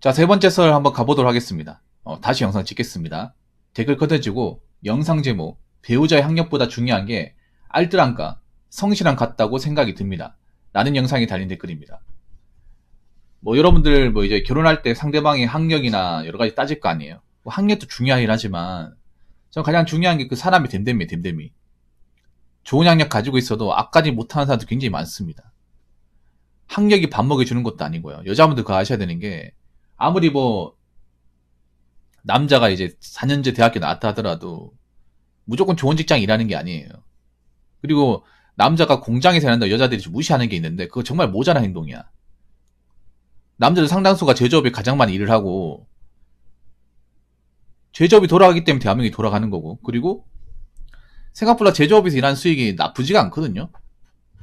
자, 세 번째 썰 한번 가보도록 하겠습니다. 어, 다시 영상 찍겠습니다. 댓글 커해지고 영상 제목, 배우자의 학력보다 중요한 게 알뜰한가, 성실한 같다고 생각이 듭니다. 라는 영상이 달린 댓글입니다. 뭐 여러분들 뭐 이제 결혼할 때 상대방의 학력이나 여러 가지 따질 거 아니에요. 뭐 학력도 중요하긴 하지만 전 가장 중요한 게 그 사람이 됨됨이 됨됨이. 좋은 학력 가지고 있어도 악까지 못하는 사람도 굉장히 많습니다. 학력이 밥 먹여주는 것도 아니고요. 여자분들 그거 아셔야 되는 게 아무리 뭐 남자가 이제 4년제 대학교 나왔다 하더라도 무조건 좋은 직장 일하는 게 아니에요. 그리고 남자가 공장에서 일한다 여자들이 무시하는 게 있는데 그거 정말 모자란 행동이야. 남자들 상당수가 제조업에 가장 많이 일을 하고 제조업이 돌아가기 때문에 대한민국이 돌아가는 거고 그리고 생각보다 제조업에서 일한 수익이 나쁘지가 않거든요.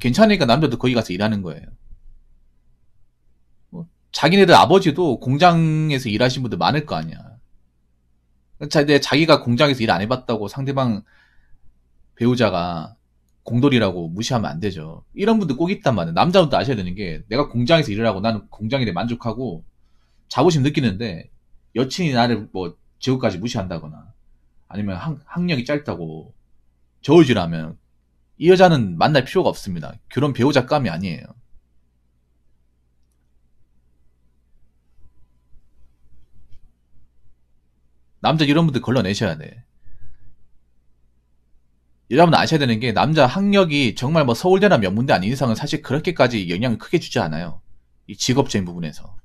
괜찮으니까 남자도 거기 가서 일하는 거예요. 자기네들 아버지도 공장에서 일하신 분들 많을 거 아니야. 근데 자기가 공장에서 일 안 해봤다고 상대방 배우자가 공돌이라고 무시하면 안 되죠. 이런 분들 꼭 있단 말이에요. 남자분도 아셔야 되는 게 내가 공장에서 일을 하고 나는 공장에 대해 만족하고 자부심 느끼는데 여친이 나를 뭐 지옥까지 무시한다거나 아니면 학, 학력이 짧다고 저울질하면 이 여자는 만날 필요가 없습니다. 결혼 배우자 감이 아니에요. 남자 이런 분들 걸러내셔야 돼. 여러분 아셔야 되는 게 남자 학력이 정말 뭐 서울대나 명문대 아닌 이상은 사실 그렇게까지 영향을 크게 주지 않아요. 이 직업적인 부분에서.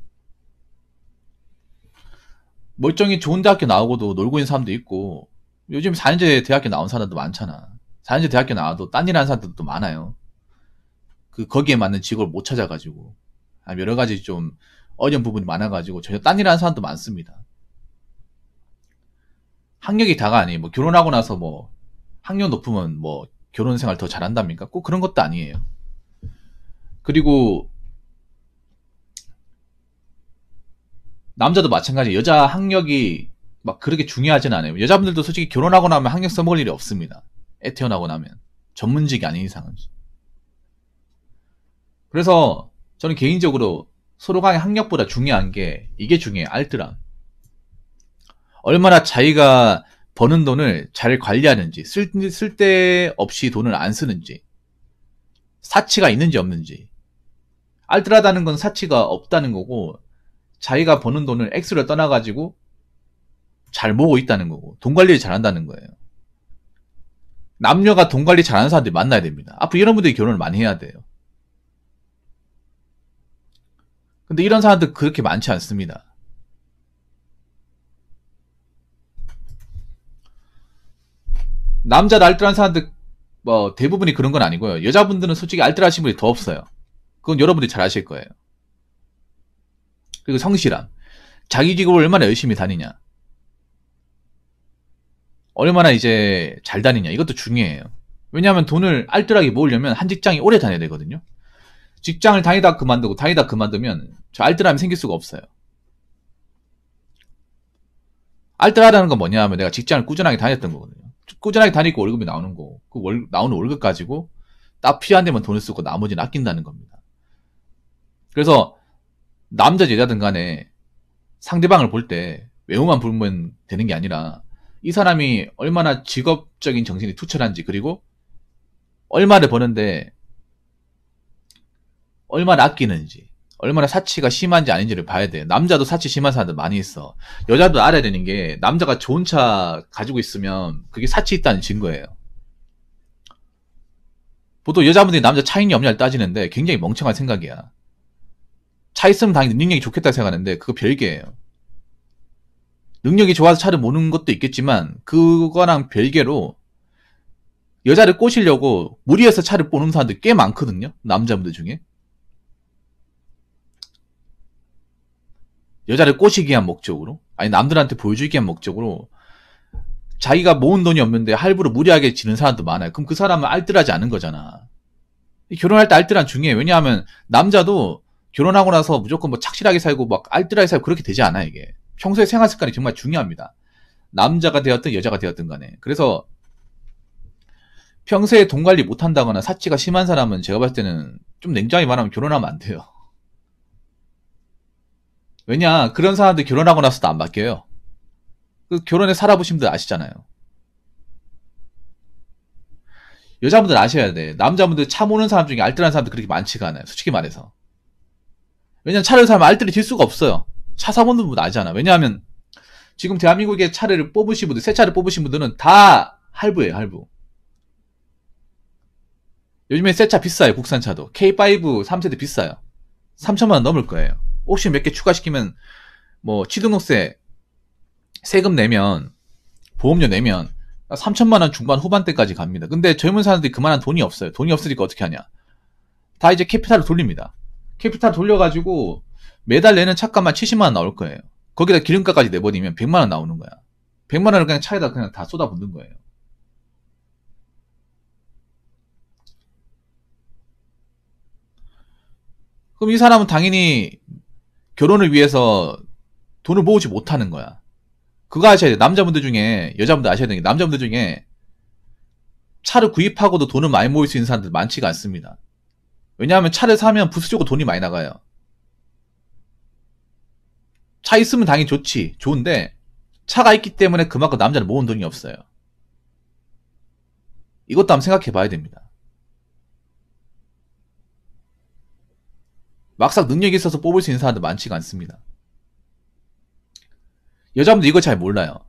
멀쩡히 좋은 대학교 나오고도 놀고 있는 사람도 있고 요즘 4년제 대학교 나온 사람도 많잖아. 4년제 대학교 나와도 딴일 하는 사람들도 많아요. 그 거기에 맞는 직업을 못 찾아가지고 여러 가지 좀 어려운 부분이 많아가지고 전혀 딴일 하는 사람도 많습니다. 학력이 다가 아니에요. 뭐 결혼하고 나서 뭐 학력 높으면 뭐 결혼 생활 더 잘한답니까? 꼭 그런 것도 아니에요. 그리고 남자도 마찬가지 여자 학력이 막 그렇게 중요하진 않아요. 여자분들도 솔직히 결혼하고 나면 학력 써먹을 일이 없습니다. 애 태어나고 나면 전문직이 아닌 이상은. 그래서 저는 개인적으로 서로 간의 학력보다 중요한 게 이게 중요해 알뜰함. 얼마나 자기가 버는 돈을 잘 관리하는지, 쓸, 쓸데없이 돈을 안 쓰는지, 사치가 있는지 없는지. 알뜰하다는 건 사치가 없다는 거고, 자기가 버는 돈을 액수를 떠나가지고 잘 모으고 있다는 거고, 돈 관리를 잘한다는 거예요. 남녀가 돈 관리 잘하는 사람들이 만나야 됩니다. 앞으로 이런 분들이 결혼을 많이 해야 돼요. 근데 이런 사람들 그렇게 많지 않습니다. 남자 날뜰한 사람들 뭐 대부분이 그런 건 아니고요. 여자분들은 솔직히 알뜰하신 분이 더 없어요. 그건 여러분들이 잘 아실 거예요. 그리고 성실함. 자기 직업을 얼마나 열심히 다니냐. 얼마나 이제 잘 다니냐. 이것도 중요해요. 왜냐하면 돈을 알뜰하게 모으려면 한 직장이 오래 다녀야 되거든요. 직장을 다니다 그만두고 다니다 그만두면 저 알뜰함이 생길 수가 없어요. 알뜰하다는 건 뭐냐 하면 내가 직장을 꾸준하게 다녔던 거거든요. 꾸준하게 다니고 월급이 나오는 거. 그 월, 나오는 월급 가지고 딱 필요한 데만 돈을 쓰고 나머지는 아낀다는 겁니다. 그래서 남자 여자든 간에 상대방을 볼 때 외모만 보면 되는 게 아니라 이 사람이 얼마나 직업적인 정신이 투철한지 그리고 얼마를 버는데 얼마나 아끼는지 얼마나 사치가 심한지 아닌지를 봐야 돼. 남자도 사치 심한 사람들 많이 있어. 여자도 알아야 되는 게 남자가 좋은 차 가지고 있으면 그게 사치 있다는 증거예요. 보통 여자분들이 남자 차이냐 없냐를 따지는데 굉장히 멍청한 생각이야. 차 있으면 당연히 능력이 좋겠다 생각하는데 그거 별개예요. 능력이 좋아서 차를 모는 것도 있겠지만 그거랑 별개로 여자를 꼬시려고 무리해서 차를 보는 사람들 꽤 많거든요. 남자분들 중에. 여자를 꼬시기 위한 목적으로 아니 남들한테 보여주기 위한 목적으로 자기가 모은 돈이 없는데 할부로 무리하게 지는 사람도 많아요. 그럼 그 사람은 알뜰하지 않은 거잖아. 결혼할 때 알뜰한 중요해 왜냐하면 남자도 결혼하고 나서 무조건 뭐 착실하게 살고 막 알뜰하게 살고 그렇게 되지 않아 이게. 평소에 생활 습관이 정말 중요합니다. 남자가 되었든 여자가 되었든 간에. 그래서 평소에 돈 관리 못한다거나 사치가 심한 사람은 제가 봤을 때는 좀냉정하게 말하면 결혼하면 안 돼요. 왜냐 그런 사람들 결혼하고 나서도 안 바뀌어요. 그 결혼에 살아보신 분들 아시잖아요. 여자분들 아셔야 돼. 남자분들 차 모는 사람 중에 알뜰한 사람들 그렇게 많지가 않아요. 솔직히 말해서. 왜냐면 차를 사면 알뜰히 질 수가 없어요. 차 사보는 분들 아잖아. 시 왜냐하면 지금 대한민국의 차를 뽑으신 분들, 새 차를 뽑으신 분들은 다 할부예요, 할부. 요즘에 새 차 비싸요, 국산차도. K5 3세대 비싸요. 3천만 원 넘을 거예요. 옵션 몇개 추가시키면 뭐 취등록세 세금 내면 보험료 내면 3천만 원 중반 후반대까지 갑니다. 근데 젊은 사람들이 그만한 돈이 없어요. 돈이 없으니까 어떻게 하냐? 다 이제 캐피탈을 돌립니다. 캐피탈 돌려가지고 매달 내는 차값만 70만 원 나올 거예요. 거기다 기름값까지 내버리면 100만 원 나오는 거야. 100만 원을 그냥 차에다 그냥 다 쏟아붓는 거예요. 그럼 이 사람은 당연히 결혼을 위해서 돈을 모으지 못하는 거야. 그거 아셔야 돼. 남자분들 중에, 여자분들 아셔야 되는 게, 남자분들 중에 차를 구입하고도 돈을 많이 모을 수 있는 사람들 많지가 않습니다. 왜냐하면 차를 사면 부수적으로 돈이 많이 나가요. 차 있으면 당연히 좋지. 좋은데, 차가 있기 때문에 그만큼 남자를 모은 돈이 없어요. 이것도 한번 생각해 봐야 됩니다. 막상 능력이 있어서 뽑을 수 있는 사람들 많지가 않습니다. 여자분들 이거 잘 몰라요.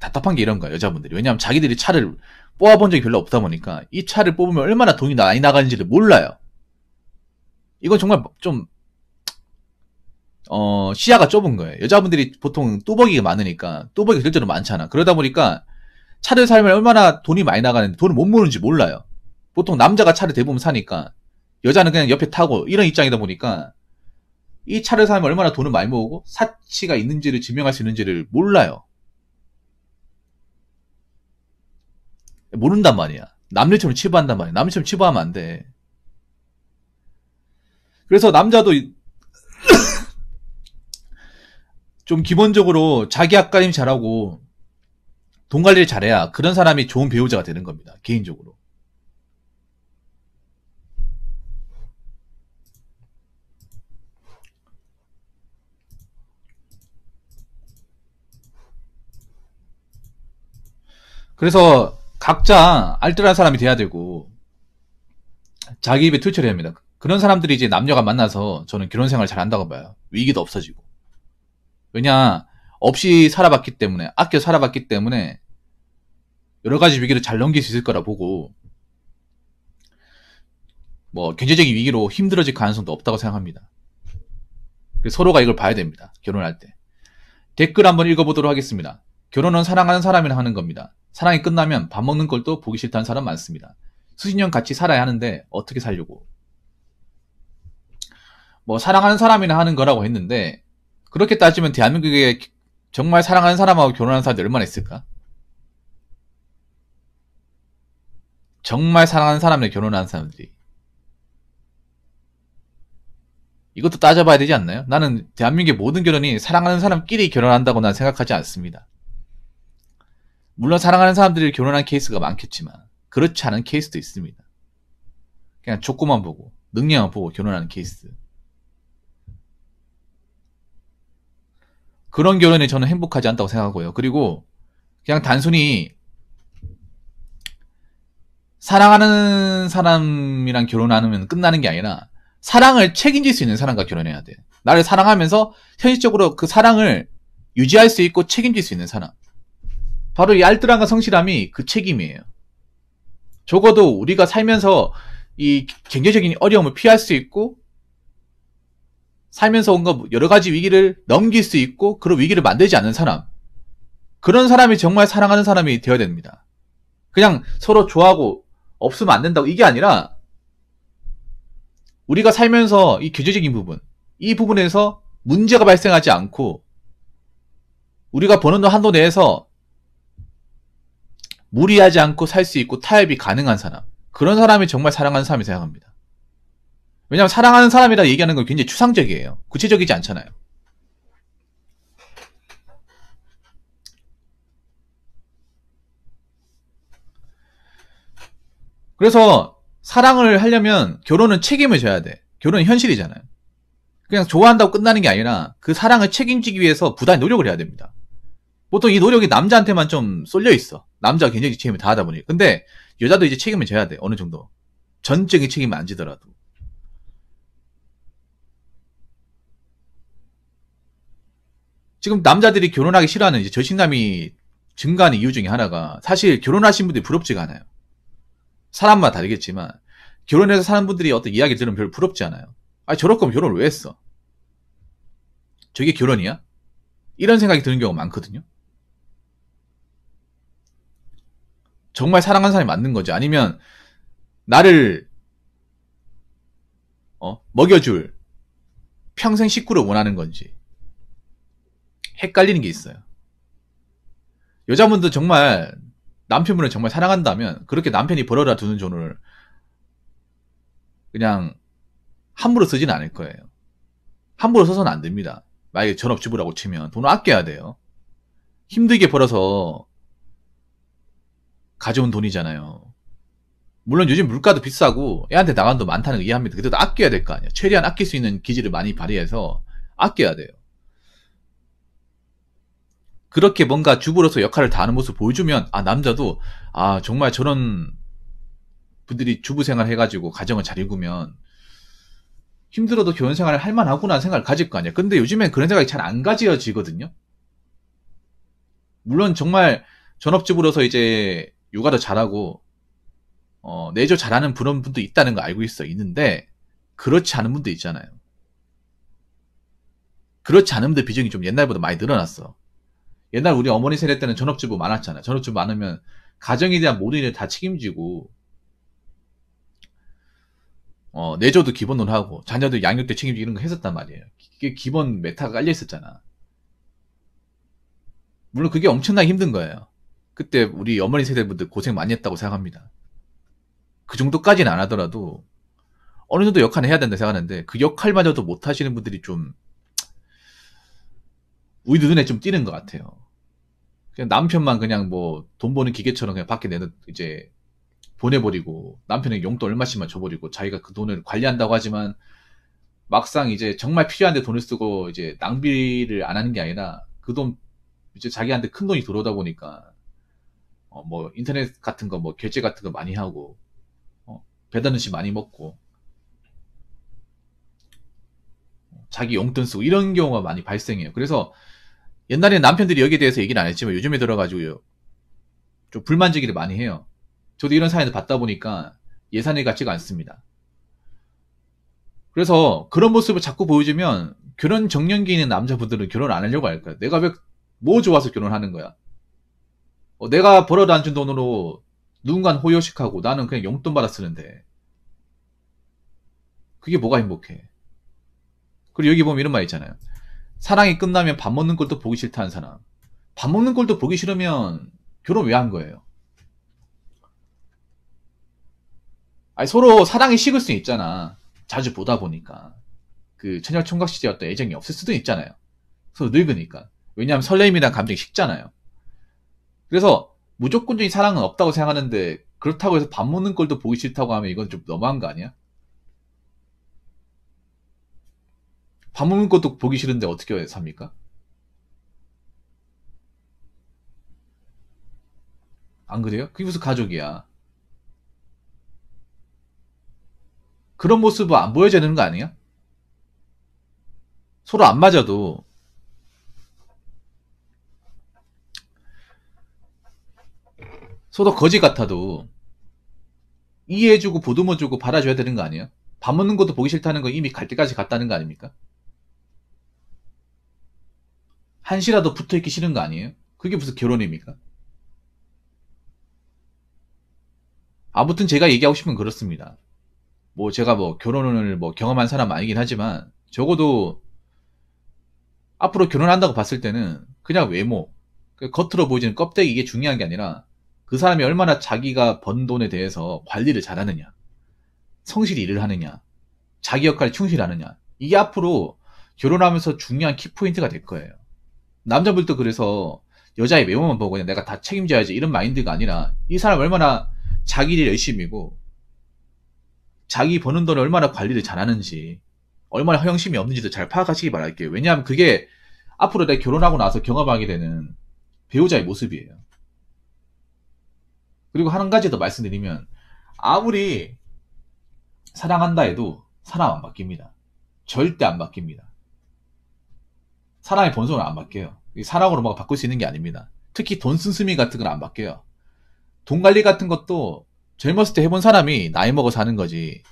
답답한 게 이런 거야, 여자분들이. 왜냐하면 자기들이 차를 뽑아본 적이 별로 없다 보니까 이 차를 뽑으면 얼마나 돈이 많이 나가는지를 몰라요. 이건 정말 좀, 어, 시야가 좁은 거예요. 여자분들이 보통 뚜벅이가 많으니까, 뚜벅이 가될 때도 많잖아. 그러다 보니까 차를 살면 얼마나 돈이 많이 나가는지 돈을 못 모는지 몰라요. 보통 남자가 차를 대부분 사니까 여자는 그냥 옆에 타고 이런 입장이다 보니까 이 차를 사면 얼마나 돈을 많이 모으고 사치가 있는지를 증명할 수 있는지를 몰라요. 모른단 말이야. 남들처럼 치부한단 말이야. 남들처럼 치부하면 안 돼. 그래서 남자도 좀 기본적으로 자기 앞가림 잘하고 돈 관리를 잘해야 그런 사람이 좋은 배우자가 되는 겁니다. 개인적으로. 그래서 각자 알뜰한 사람이 돼야 되고 자기 입에 투철해야 합니다. 그런 사람들이 이제 남녀가 만나서 저는 결혼 생활 잘 한다고 봐요. 위기도 없어지고. 왜냐, 없이 살아봤기 때문에, 아껴 살아봤기 때문에, 여러 가지 위기를 잘 넘길 수 있을 거라 보고, 뭐, 경제적인 위기로 힘들어질 가능성도 없다고 생각합니다. 서로가 이걸 봐야 됩니다. 결혼할 때. 댓글 한번 읽어보도록 하겠습니다. 결혼은 사랑하는 사람이랑 하는 겁니다. 사랑이 끝나면 밥 먹는 걸 또 보기 싫다는 사람 많습니다. 수십 년 같이 살아야 하는데 어떻게 살려고. 뭐 사랑하는 사람이나 하는 거라고 했는데 그렇게 따지면 대한민국에 정말 사랑하는 사람하고 결혼하는 사람들 얼마나 있을까? 정말 사랑하는 사람을 결혼하는 사람들이 이것도 따져봐야 되지 않나요? 나는 대한민국의 모든 결혼이 사랑하는 사람끼리 결혼한다고 난 생각하지 않습니다. 물론 사랑하는 사람들이 결혼한 케이스가 많겠지만 그렇지 않은 케이스도 있습니다. 그냥 조건만 보고 능력만 보고 결혼하는 케이스. 그런 결혼이 저는 행복하지 않다고 생각하고요. 그리고 그냥 단순히 사랑하는 사람이랑 결혼하면 끝나는 게 아니라 사랑을 책임질 수 있는 사람과 결혼해야 돼. 나를 사랑하면서 현실적으로 그 사랑을 유지할 수 있고 책임질 수 있는 사람. 바로 이 알뜰함과 성실함이 그 책임이에요. 적어도 우리가 살면서 이 경제적인 어려움을 피할 수 있고 살면서 온가 여러 가지 위기를 넘길 수 있고 그런 위기를 만들지 않는 사람 그런 사람이 정말 사랑하는 사람이 되어야 됩니다. 그냥 서로 좋아하고 없으면 안 된다고 이게 아니라 우리가 살면서 이 경제적인 부분 이 부분에서 문제가 발생하지 않고 우리가 버는 한도 내에서 무리하지 않고 살 수 있고 타협이 가능한 사람. 그런 사람이 정말 사랑하는 사람이 생각합니다. 왜냐하면 사랑하는 사람이라 얘기하는 건 굉장히 추상적이에요. 구체적이지 않잖아요. 그래서 사랑을 하려면 결혼은 책임을 져야 돼. 결혼은 현실이잖아요. 그냥 좋아한다고 끝나는 게 아니라 그 사랑을 책임지기 위해서 부단히 노력을 해야 됩니다. 보통 이 노력이 남자한테만 좀 쏠려 있어. 남자가 굉장히 책임을 다하다 보니. 근데 여자도 이제 책임을 져야 돼. 어느 정도. 전적인 책임을 안 지더라도. 지금 남자들이 결혼하기 싫어하는 이제 절신감이 증가하는 이유 중에 하나가 사실 결혼하신 분들이 부럽지가 않아요. 사람마다 다르겠지만 결혼해서 사는 분들이 어떤 이야기 들으면 별로 부럽지 않아요. 아 저럴 거면 결혼을 왜 했어? 저게 결혼이야? 이런 생각이 드는 경우가 많거든요. 정말 사랑하는 사람이 맞는 거지. 아니면 나를 어, 먹여줄 평생 식구를 원하는 건지 헷갈리는 게 있어요. 여자분도 정말 남편분을 정말 사랑한다면 그렇게 남편이 벌어다 두는 돈을 그냥 함부로 쓰진 않을 거예요. 함부로 써서는 안 됩니다. 만약에 전업주부라고 치면 돈을 아껴야 돼요. 힘들게 벌어서 가져온 돈이잖아요. 물론 요즘 물가도 비싸고 애한테 나간 돈 많다는 거 이해합니다. 그래도 아껴야 될 거아니에요 최대한 아낄 수 있는 기질을 많이 발휘해서 아껴야 돼요. 그렇게 뭔가 주부로서 역할을 다하는 모습 보여주면 아 남자도 아 정말 저런 분들이 주부 생활 해가지고 가정을 잘 이구면 힘들어도 결혼 생활을 할만하구나 생각을 가질 거 아니야. 근데 요즘엔 그런 생각이 잘 안 가지어지거든요. 물론 정말 전업주부로서 이제 요가도 잘하고 어, 내조 잘하는 그런 분도 있다는 거 알고 있어. 있는데 그렇지 않은 분도 있잖아요. 그렇지 않은 분들 비중이 좀 옛날보다 많이 늘어났어. 옛날 우리 어머니 세대 때는 전업주부 많았잖아. 전업주부 많으면 가정에 대한 모든 일을 다 책임지고 어, 내조도 기본으로 하고 자녀들 양육 때 책임지고 이런 거 했었단 말이에요. 그게 기본 메타가 깔려 있었잖아. 물론 그게 엄청나게 힘든 거예요. 그때 우리 어머니 세대분들 고생 많이 했다고 생각합니다. 그 정도까지는 안 하더라도 어느 정도 역할을 해야 된다 생각하는데 그 역할마저도 못 하시는 분들이 좀 우리 눈에 좀 띄는 것 같아요. 그냥 남편만 그냥 뭐 돈 버는 기계처럼 그냥 밖에 내는 이제 보내버리고 남편에게 용돈 얼마씩만 줘버리고 자기가 그 돈을 관리한다고 하지만 막상 이제 정말 필요한데 돈을 쓰고 이제 낭비를 안 하는 게 아니라 그 돈 이제 자기한테 큰 돈이 들어오다 보니까 어, 뭐 인터넷 같은 거뭐 결제 같은 거 많이 하고 어, 배달 음식 많이 먹고 자기 용돈 쓰고 이런 경우가 많이 발생해요. 그래서 옛날에는 남편들이 여기에 대해서 얘기를 안 했지만 요즘에 들어가지고 좀 불만 제기를 많이 해요. 저도 이런 사연을 받다 보니까 예산이 같지가 않습니다. 그래서 그런 모습을 자꾸 보여주면 결혼 정년기 있는 남자분들은 결혼 안 하려고 할까요? 내가 왜 뭐 좋아서 결혼하는 거야? 어, 내가 벌어다 앉은 돈으로 누군가는 호요식하고 나는 그냥 용돈 받아 쓰는데 그게 뭐가 행복해? 그리고 여기 보면 이런 말 있잖아요. 사랑이 끝나면 밥 먹는 걸도 보기 싫다는 사람. 밥 먹는 걸도 보기 싫으면 결혼 왜 한 거예요? 아니 서로 사랑이 식을 수 있잖아. 자주 보다 보니까 그 천혈 총각 시대였던 애정이 없을 수도 있잖아요. 서로 늙으니까. 왜냐하면 설레임이란 감정이 식잖아요. 그래서 무조건적인 사랑은 없다고 생각하는데 그렇다고 해서 밥 먹는 걸도 보기 싫다고 하면 이건 좀 너무한 거 아니야? 밥 먹는 것도 보기 싫은데 어떻게 삽니까? 안 그래요? 그게 무슨 가족이야. 그런 모습은 안 보여져야 되는 거 아니야? 서로 안 맞아도 저도 거지 같아도 이해해주고 보듬어주고 받아줘야 되는 거 아니에요? 밥 먹는 것도 보기 싫다는 거 이미 갈 때까지 갔다는 거 아닙니까? 한시라도 붙어있기 싫은 거 아니에요? 그게 무슨 결혼입니까? 아무튼 제가 얘기하고 싶은 그렇습니다. 뭐 제가 뭐 결혼을 뭐 경험한 사람 아니긴 하지만 적어도 앞으로 결혼한다고 봤을 때는 그냥 외모, 그 겉으로 보이는 껍데기 이게 중요한 게 아니라 그 사람이 얼마나 자기가 번 돈에 대해서 관리를 잘하느냐, 성실히 일을 하느냐, 자기 역할에 충실하느냐. 이게 앞으로 결혼하면서 중요한 키포인트가 될 거예요. 남자분도 그래서 여자의 외모만 보고 내가 다 책임져야지 이런 마인드가 아니라 이 사람 얼마나 자기 일 열심히고 자기 버는 돈을 얼마나 관리를 잘하는지 얼마나 허영심이 없는지도 잘 파악하시기 바랄게요. 왜냐하면 그게 앞으로 내가 결혼하고 나서 경험하게 되는 배우자의 모습이에요. 그리고 한 가지 더 말씀드리면 아무리 사랑한다 해도 사람 안 바뀝니다. 절대 안 바뀝니다. 사람의 본성은 안 바뀌어요. 사랑으로 막 바꿀 수 있는 게 아닙니다. 특히 돈쓴스이 같은 건 안 바뀌어요. 돈 관리 같은 것도 젊었을 때 해본 사람이 나이 먹어서 하는 거지.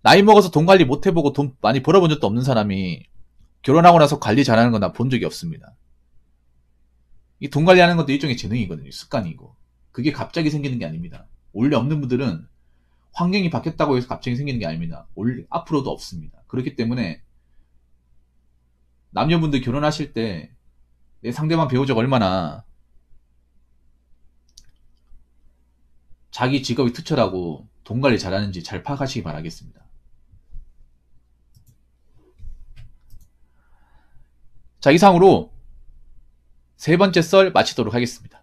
나이 먹어서 돈 관리 못 해보고 돈 많이 벌어본 적도 없는 사람이 결혼하고 나서 관리 잘하는 건 나 본 적이 없습니다. 이 돈 관리하는 것도 일종의 재능이거든요. 습관이고. 그게 갑자기 생기는 게 아닙니다. 원래 없는 분들은 환경이 바뀌었다고 해서 갑자기 생기는 게 아닙니다. 원래 앞으로도 없습니다. 그렇기 때문에 남녀분들 결혼하실 때 내 상대방 배우자가 얼마나 자기 직업이 투철하고 돈 관리 잘하는지 잘 파악하시기 바라겠습니다. 자, 이상으로 세 번째 썰 마치도록 하겠습니다.